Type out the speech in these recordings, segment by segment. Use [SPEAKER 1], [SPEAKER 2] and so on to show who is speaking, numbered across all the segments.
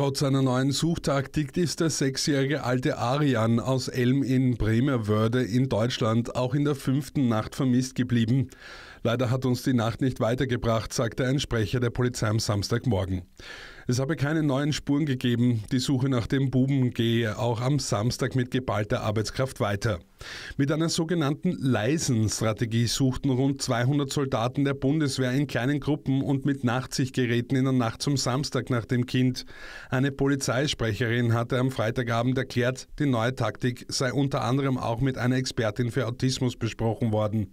[SPEAKER 1] Trotz einer neuen Suchtaktik ist der sechsjährige alte Arian aus Elm in Bremerwörde in Deutschland auch in der fünften Nacht vermisst geblieben. Leider hat uns die Nacht nicht weitergebracht, sagte ein Sprecher der Polizei am Samstagmorgen. Es habe keine neuen Spuren gegeben. Die Suche nach dem Buben gehe auch am Samstag mit geballter Arbeitskraft weiter. Mit einer sogenannten leisen Strategie suchten rund 200 Soldaten der Bundeswehr in kleinen Gruppen und mit Nachtsichtgeräten in der Nacht zum Samstag nach dem Kind. Eine Polizeisprecherin hatte am Freitagabend erklärt, die neue Taktik sei unter anderem auch mit einer Expertin für Autismus besprochen worden.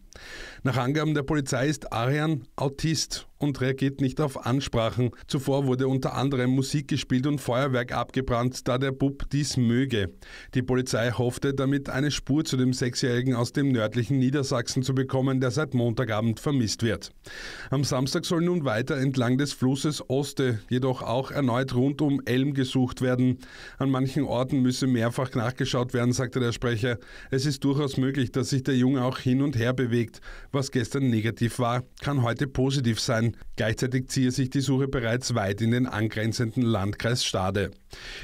[SPEAKER 1] Nach Angaben der Polizei ist Arian Autist und reagiert nicht auf Ansprachen. Zuvor wurde unter anderem Musik gespielt und Feuerwerk abgebrannt, da der Bub dies möge. Die Polizei hoffte damit eine Spur zu dem Sechsjährigen aus dem nördlichen Niedersachsen zu bekommen, der seit Montagabend vermisst wird. Am Samstag soll nun weiter entlang des Flusses Oste jedoch auch erneut rund um Elm gesucht werden. An manchen Orten müsse mehrfach nachgeschaut werden, sagte der Sprecher. Es ist durchaus möglich, dass sich der Junge auch hin und her bewegt überlegt, was gestern negativ war, kann heute positiv sein. Gleichzeitig ziehe sich die Suche bereits weit in den angrenzenden Landkreis Stade.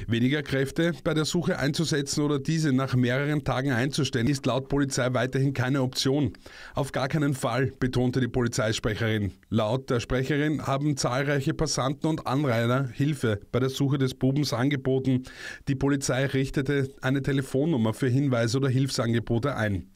[SPEAKER 1] Weniger Kräfte bei der Suche einzusetzen oder diese nach mehreren Tagen einzustellen, ist laut Polizei weiterhin keine Option. Auf gar keinen Fall, betonte die Polizeisprecherin. Laut der Sprecherin haben zahlreiche Passanten und Anrainer Hilfe bei der Suche des Bubens angeboten. Die Polizei richtete eine Telefonnummer für Hinweise oder Hilfsangebote ein.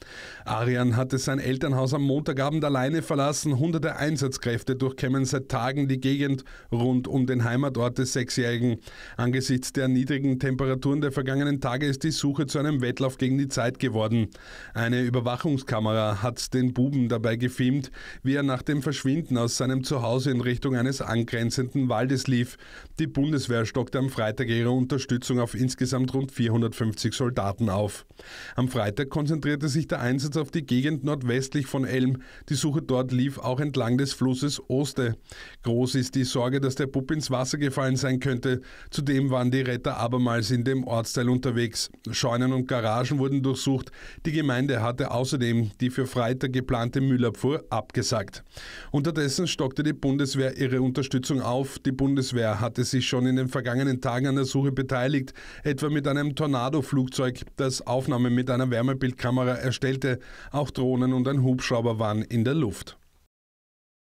[SPEAKER 1] Arian hatte sein Elternhaus am Montagabend alleine verlassen. Hunderte Einsatzkräfte durchkämmen seit Tagen die Gegend rund um den Heimatort des Sechsjährigen. Angesichts Angesichts der niedrigen Temperaturen der vergangenen Tage ist die Suche zu einem Wettlauf gegen die Zeit geworden. Eine Überwachungskamera hat den Buben dabei gefilmt, wie er nach dem Verschwinden aus seinem Zuhause in Richtung eines angrenzenden Waldes lief. Die Bundeswehr stockte am Freitag ihre Unterstützung auf insgesamt rund 450 Soldaten auf. Am Freitag konzentrierte sich der Einsatz auf die Gegend nordwestlich von Elm. Die Suche dort lief auch entlang des Flusses Oste. Groß ist die Sorge, dass der Bub ins Wasser gefallen sein könnte. Zudem waren waren die Retter abermals in dem Ortsteil unterwegs. Scheunen und Garagen wurden durchsucht. Die Gemeinde hatte außerdem die für Freitag geplante Müllabfuhr abgesagt. Unterdessen stockte die Bundeswehr ihre Unterstützung auf. Die Bundeswehr hatte sich schon in den vergangenen Tagen an der Suche beteiligt, etwa mit einem Tornado-Flugzeug, das Aufnahmen mit einer Wärmebildkamera erstellte. Auch Drohnen und ein Hubschrauber waren in der Luft.